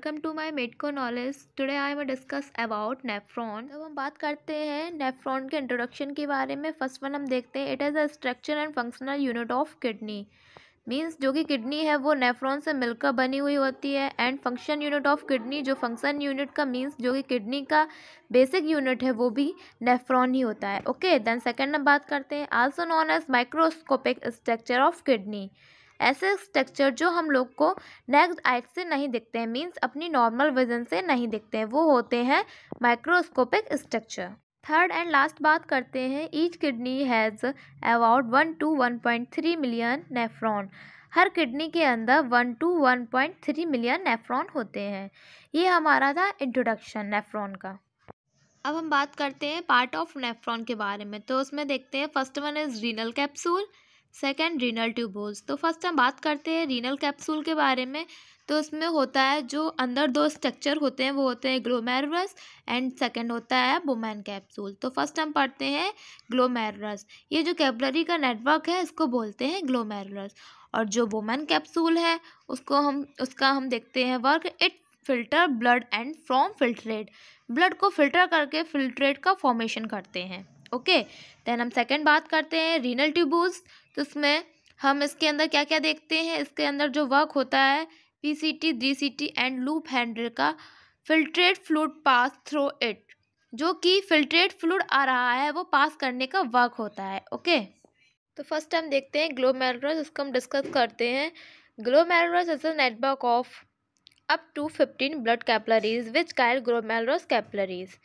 welcome to my Medco knowledge today I am discuss about nephron अब हम बात करते हैं नेफ्रॉन के इंट्रोडक्शन के बारे में फर्स्ट वन हम देखते हैं it is a structure and functional unit of kidney means जो कि किडनी है वो नेफ्रॉन से मिलकर बनी हुई होती है and function unit of kidney जो फंक्शन यूनिट का मीन्स जो कि किडनी का बेसिक यूनिट है वो भी नेफ्रॉन ही होता है ओके देन सेकेंड हम बात करते हैं also known as microscopic structure of kidney ऐसे स्ट्रक्चर जो हम लोग को नेक्स्ट आइट से नहीं दिखते हैं मीन्स अपनी नॉर्मल विजन से नहीं दिखते हैं वो होते हैं microscopic structure third and last बात करते हैं each kidney has about one two one point three million nephron हर किडनी के अंदर one two one point three million nephron होते हैं ये हमारा था इंट्रोडक्शन नेफ्रॉन का अब हम बात करते हैं पार्ट ऑफ नेफ्रॉन के बारे में तो उसमें देखते हैं first one is renal capsule second renal tubules तो फर्स्ट हम बात करते हैं रीनल कैप्सूल के बारे में तो उसमें होता है जो अंदर दो स्ट्रक्चर होते हैं वो होते हैं ग्लोमेरस एंड सेकंड होता है बुमैन कैप्सूल तो फर्स्ट हम पढ़ते हैं ग्लोमेरस ये जो कैपलरी का नेटवर्क है इसको बोलते हैं ग्लोमेरस और जो बुमैन कैप्सूल है उसको हम उसका हम देखते हैं work it filter blood and from filtrate blood को फिल्टर करके फिल्ट्रेट का फॉर्मेशन करते हैं ओके देन हम सेकेंड बात करते हैं रीनल ट्यूबूल्स उसमें हम इसके अंदर क्या क्या देखते हैं इसके अंदर जो वर्क होता है P C T D C T and loop Henle का filtrate fluid pass through it जो कि फिल्ट्रेट फ्लूड आ रहा है वो पास करने का वर्क होता है ओके तो फर्स्ट हम देखते हैं ग्लोमेरुलस उसको हम डिस्कस करते हैं glomerulus is a network of up to fifteen blood capillaries which called glomerulus capillaries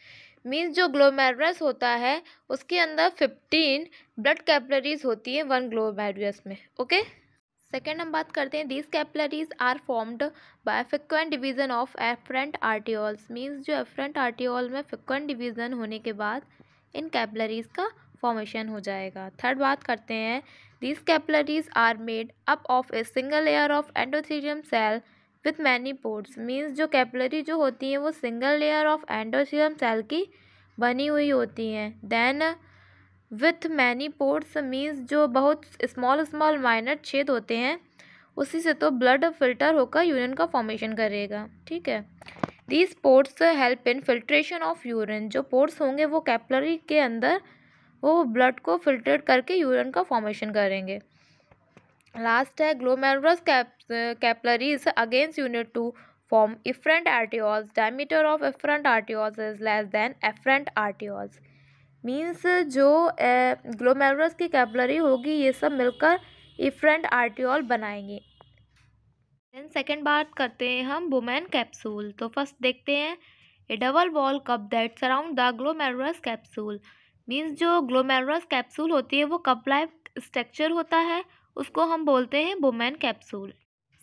means जो ग्लोमेरुलस होता है उसके अंदर फिफ्टीन ब्लड कैपलरीज होती है वन ग्लोमेरुलस में ओके सेकेंड हम बात करते हैं these capillaries are formed by frequent division of afferent arterioles means जो एफरेंट आर्टियोल में फ्रिक्वेंट डिवीजन होने के बाद इन कैपलरीज का फॉर्मेशन हो जाएगा थर्ड बात करते हैं these capillaries are made up of a single layer of endothelium cell with many pores means जो कैपलरी जो होती हैं वो single layer of endothelium cell की बनी हुई होती हैं then with many pores means जो बहुत स्मॉल स्मॉल माइनर छेद होते हैं उसी से तो ब्लड फिल्टर होकर यूरिन का फॉर्मेशन करेगा ठीक है these pores help in filtration of urine जो पोर्ट्स होंगे वो कैपलरी के अंदर वो ब्लड को फिल्ट्रेट करके यूरिन का फॉर्मेशन करेंगे लास्ट है glomerulus capillaries against unit to form efferent arterioles diameter of efferent arterioles is less than afferent arterioles means जो ग्लोमेरुलस की कैपलरी होगी ये सब मिलकर इफ्रेंट आर्टियोल बनाएंगे देन सेकेंड बात करते हैं हम वुमेन कैप्सूल तो फर्स्ट देखते हैं a double wall cup that surround the glomerulus capsule means जो ग्लोमेरुलस कैप्सूल होती है वो कप लाइफ स्ट्रक्चर होता है उसको हम बोलते हैं बोमैन कैप्सूल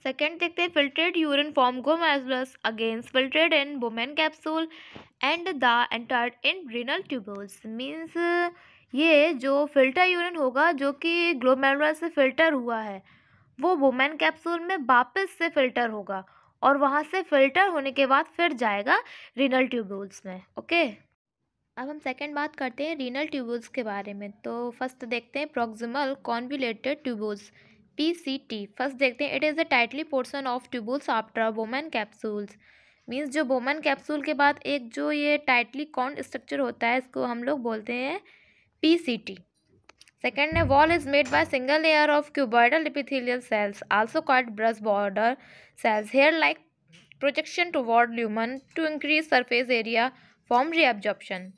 सेकेंड देखते हैं फिल्ट्रेड यूरिन फॉर्म गोम against filtered in Bowman capsule and the entered in renal tubules means ये जो फिल्टर यूरिन होगा जो कि ग्लोमेरुलर से फिल्टर हुआ है वो वोमेन कैप्सूल में वापस से फिल्टर होगा और वहाँ से फिल्टर होने के बाद फिर जाएगा रिनल ट्यूबल्स में ओके अब हम सेकंड बात करते हैं रीनल ट्यूबल्स के बारे में तो फर्स्ट देखते हैं proximal convoluted tubules P C T first देखते हैं it is a tightly portion of tubules after Bowman capsules means जो वोमन कैप्सूल के बाद एक जो ये टाइटली कॉन्ड स्ट्रक्चर होता है इसको हम लोग बोलते हैं पी सी टी सेकेंड है wall is made by single layer of cuboidal epithelial cells also called brush border cells hair like projection toward lumen to increase surface area form reabsorption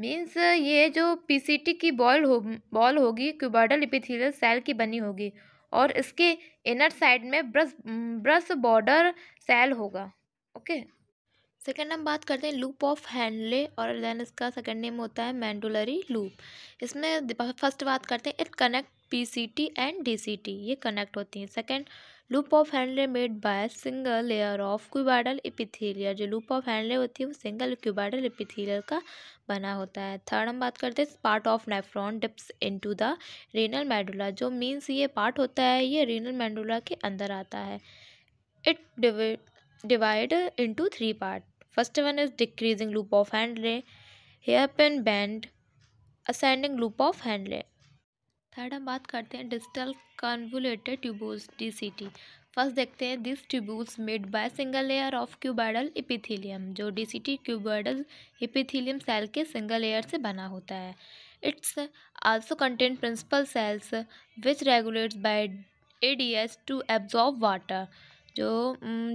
means ये जो PCT की ball हो ball होगी क्यूबॉडल epithelial cell की बनी होगी और इसके इनर साइड में ब्रस ब्रस बॉर्डर सेल होगा ओके सेकेंड हम बात करते हैं लूप ऑफ हैंडले और देन इसका सेकेंड नेम होता है मैंडुलरी लूप इसमें फर्स्ट बात करते हैं it connect PCT and DCT ये कनेक्ट होती हैं second loop of Henle made by single layer of cuboidal epithelial जो लूप ऑफ हैंडले होती है वो सिंगल क्यूबाइडल एपिथीलियर का बना होता है थर्ड हम बात करते हैं part of nephron dips into the renal medulla जो मीन्स ये पार्ट होता है ये रीनल मेडुला के अंदर आता है it divide into three part first one is descending loop of Henle hairpin bend ascending loop of Henle third हम बात करते हैं distal convoluted tubules D first देखते हैं this tubules made by single layer of cuboidal epithelium जो D C T cuboidal epithelium cell के single layer से बना होता है it's also contain principal cells which regulates by A D to absorb water जो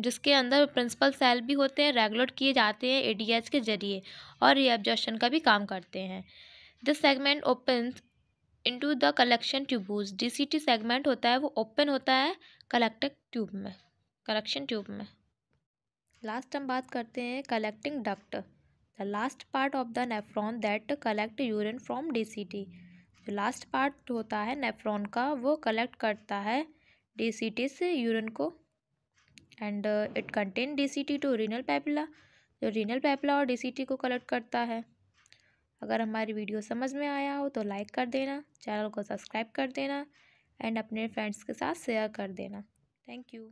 जिसके अंदर प्रिंसिपल सेल भी होते हैं रेगुलेट किए जाते हैं ए डी के जरिए और ये एब्जॉर्शन का भी काम करते हैं this segment opens into the collection tubules DCT segment होता है वो ओपन होता है कलेक्टर ट्यूब में कलेक्शन ट्यूब में लास्ट हम बात करते हैं collecting duct the last part of the nephron that collect urine from DCT जो लास्ट पार्ट होता है नेफ्रॉन का वो कलेक्ट करता है डीसीटी से यूरिन को and it contain DCT to renal papilla जो रीनल पैपिला और डीसीटी को कलेक्ट करता है अगर हमारी वीडियो समझ में आया हो तो लाइक कर देना चैनल को सब्सक्राइब कर देना एंड अपने फ्रेंड्स के साथ शेयर कर देना थैंक यू